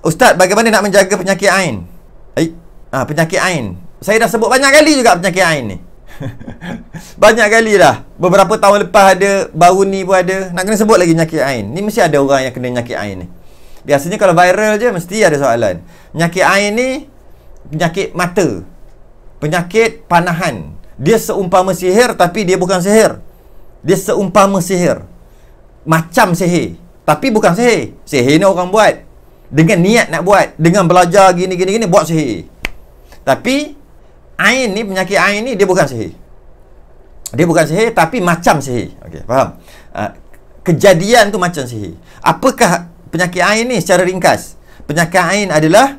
Ustaz bagaimana nak menjaga penyakit ain? Ah, penyakit ain. Saya dah sebut banyak kali juga penyakit ain ni. banyak kali dah. Beberapa tahun lepas ada, baru ni pun ada. Nak kena sebut lagi penyakit ain. Ni mesti ada orang yang kena penyakit ain ni. Biasanya kalau viral je mesti ada soalan. Penyakit ain ni penyakit mata. Penyakit panahan. Dia seumpama sihir tapi dia bukan sihir. Dia seumpama sihir. Macam sihir tapi bukan sihir. Sihir ni orang buat dengan niat nak buat dengan belajar gini gini gini buat sihir tapi ain ni penyakit ain ni dia bukan sihir dia bukan sihir tapi macam sihir Okay, faham uh, kejadian tu macam sihir apakah penyakit ain ni secara ringkas penyakit ain adalah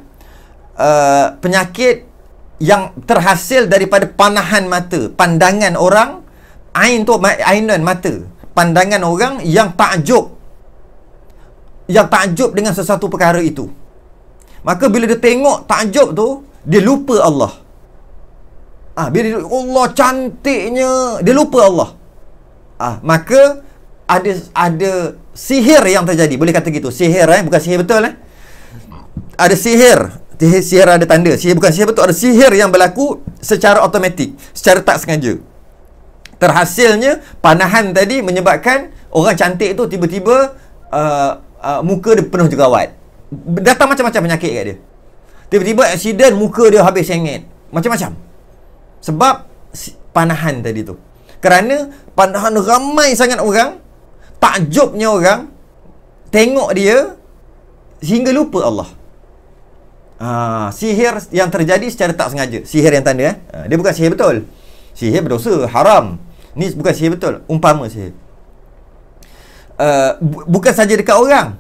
uh, penyakit yang terhasil daripada panahan mata pandangan orang ain tu ainun mata pandangan orang yang takjub yang takjub dengan sesuatu perkara itu. Maka bila dia tengok takjub tu, dia lupa Allah. Ah, ha, bila dia, Allah cantiknya, dia lupa Allah. Ah, ha, maka ada ada sihir yang terjadi. Boleh kata gitu, sihir eh, bukan sihir betul eh. Ada sihir, sihir, sihir ada tanda. Sihir bukan sihir betul, ada sihir yang berlaku secara automatik, secara tak sengaja. Terhasilnya panahan tadi menyebabkan orang cantik tu tiba-tiba uh, uh, muka dia penuh jerawat datang macam-macam penyakit kat dia tiba-tiba accident muka dia habis sengit macam-macam sebab panahan tadi tu kerana panahan ramai sangat orang takjubnya orang tengok dia sehingga lupa Allah Ah, sihir yang terjadi secara tak sengaja sihir yang tanda eh? Ah, dia bukan sihir betul sihir berdosa haram ni bukan sihir betul umpama sihir Uh, bu- bukan saja dekat orang.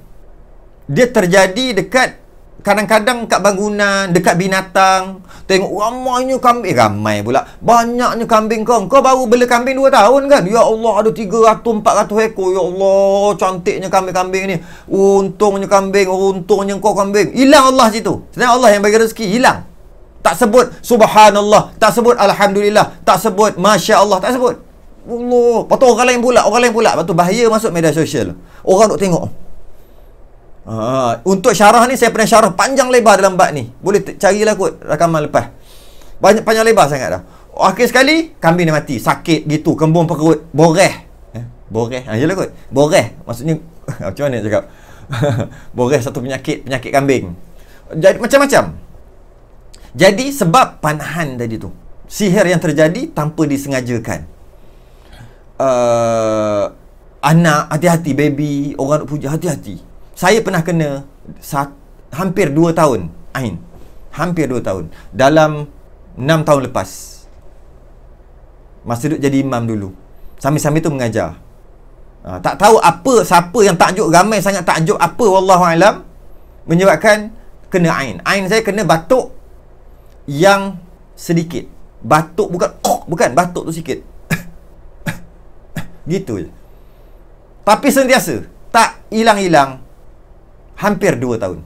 Dia terjadi dekat kadang-kadang dekat bangunan, dekat binatang. Tengok ramainya kambing, eh, ramai pula. Banyaknya kambing kau. Kau baru bela kambing 2 tahun kan? Ya Allah, ada 300 400 ekor. Ya Allah, cantiknya kambing-kambing ni. Untungnya kambing, untungnya kau kambing. Hilang Allah situ. Sebenarnya Allah yang bagi rezeki, hilang. Tak sebut subhanallah, tak sebut alhamdulillah, tak sebut masya-Allah, tak sebut. Allah. patut tu orang lain pula, orang lain pula. patut bahaya masuk media sosial. Orang nak tengok. Ha, untuk syarah ni, saya pernah syarah panjang lebar dalam bab ni. Boleh carilah kot rakaman lepas. Banyak, panjang lebar sangat dah. Akhir sekali, kambing dia mati. Sakit gitu, kembung perut. Boreh. Eh, boreh? Ha, yelah kot. Boreh. Maksudnya, macam mana nak cakap? boreh satu penyakit, penyakit kambing. Jadi macam-macam. Jadi sebab panahan tadi tu. Sihir yang terjadi tanpa disengajakan uh, anak hati-hati baby orang nak puja hati-hati saya pernah kena sat, hampir 2 tahun Ain hampir 2 tahun dalam 6 tahun lepas masa duduk jadi imam dulu sambil-sambil tu mengajar uh, tak tahu apa siapa yang takjub ramai sangat takjub apa wallahu alam menyebabkan kena ain ain saya kena batuk yang sedikit batuk bukan oh, bukan batuk tu sikit Gitu je. Tapi sentiasa. Tak hilang-hilang. Hampir 2 tahun.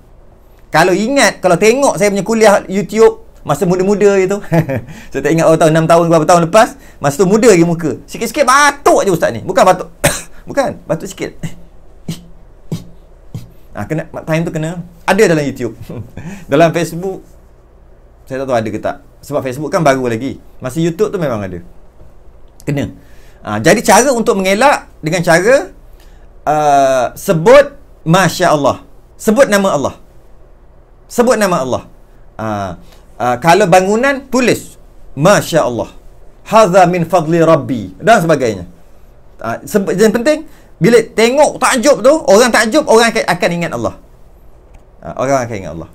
Kalau ingat, kalau tengok saya punya kuliah YouTube. Masa muda-muda je tu. saya tak ingat berapa tahun, 6 tahun, berapa tahun lepas. Masa tu muda lagi muka. Sikit-sikit batuk je ustaz ni. Bukan batuk. Bukan. Batuk sikit. Ah kena time tu kena ada dalam YouTube. dalam Facebook saya tak tahu ada ke tak. Sebab Facebook kan baru lagi. Masa YouTube tu memang ada. Kena. Ha, jadi cara untuk mengelak dengan cara uh, sebut Masya Allah. Sebut nama Allah. Sebut nama Allah. Ha, uh, kalau bangunan, tulis. Masya Allah. Hadha min fadli Rabbi. Dan sebagainya. Ha, sebut, yang penting, bila tengok takjub tu, orang takjub, orang akan, ingat Allah. Ha, orang akan ingat Allah.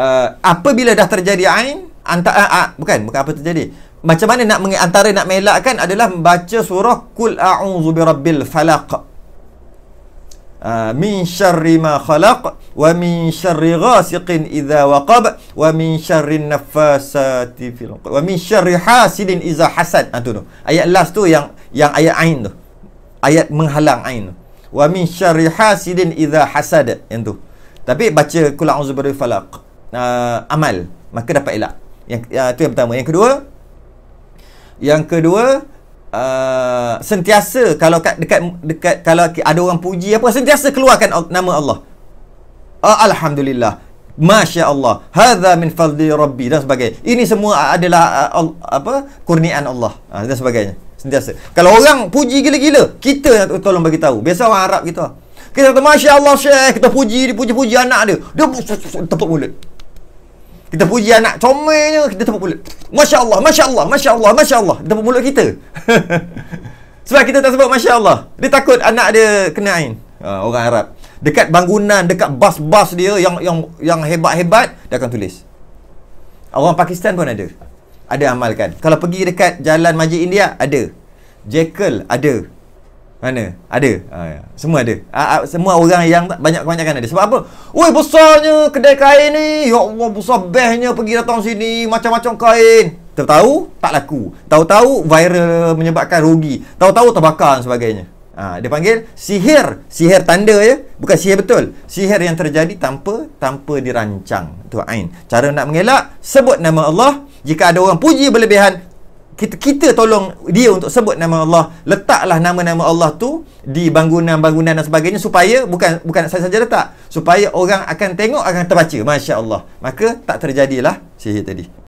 Uh, apabila dah terjadi Ain, Anta, ah, ah, bukan bukan apa terjadi macam mana nak mengantara nak melakkan adalah membaca surah kul a'udzu birabbil falak uh, ah, min syarri ma khalaq wa min syarri ghasiqin iza waqab wa min syarri nafasati fil uqad wa min syarri hasidin iza hasad ah tu tu ayat last tu yang yang ayat ain tu ayat menghalang ain tu wa min syarri hasidin iza hasad yang tu tapi baca kul a'udzu birabbil falak uh, ah, amal maka dapat elak yang uh, ah, itu yang pertama yang kedua yang kedua uh, sentiasa kalau kat, dekat dekat kalau ada orang puji apa sentiasa keluarkan nama Allah uh, alhamdulillah Masya Allah Hadha min fadli rabbi Dan sebagainya Ini semua adalah Apa Kurnian Allah Dan sebagainya Sentiasa Kalau orang puji gila-gila Kita yang tolong bagi tahu Biasa orang Arab kita Kita kata Masya Allah Syekh Kita puji Dia puji-puji anak dia Dia tepuk mulut kita puji anak comelnya, kita tepuk mulut. Masya Allah, Masya Allah, Masya Allah, Masya Allah. Dia tepuk mulut kita. Sebab kita tak sebut Masya Allah. Dia takut anak dia kena ain. Uh, orang Arab. Dekat bangunan, dekat bas-bas dia yang yang yang hebat-hebat, dia akan tulis. Orang Pakistan pun ada. Ada amalkan. Kalau pergi dekat jalan Majid India, ada. Jekyll, ada. Mana? Ada. Ha, ya. Semua ada. Ha, ha, semua orang yang banyak banyakkan ada. Sebab apa? Weh besarnya kedai kain ni. Ya Allah besar behnya pergi datang sini. Macam-macam kain. Tahu? tak laku. Tahu-tahu viral menyebabkan rugi. Tahu-tahu terbakar dan sebagainya. Ha, dia panggil sihir. Sihir tanda ya. Bukan sihir betul. Sihir yang terjadi tanpa tanpa dirancang. Itu Ain. Cara nak mengelak. Sebut nama Allah. Jika ada orang puji berlebihan, kita kita tolong dia untuk sebut nama Allah letaklah nama-nama Allah tu di bangunan-bangunan dan sebagainya supaya bukan bukan saya saja letak supaya orang akan tengok akan terbaca masya-Allah maka tak terjadilah sihir tadi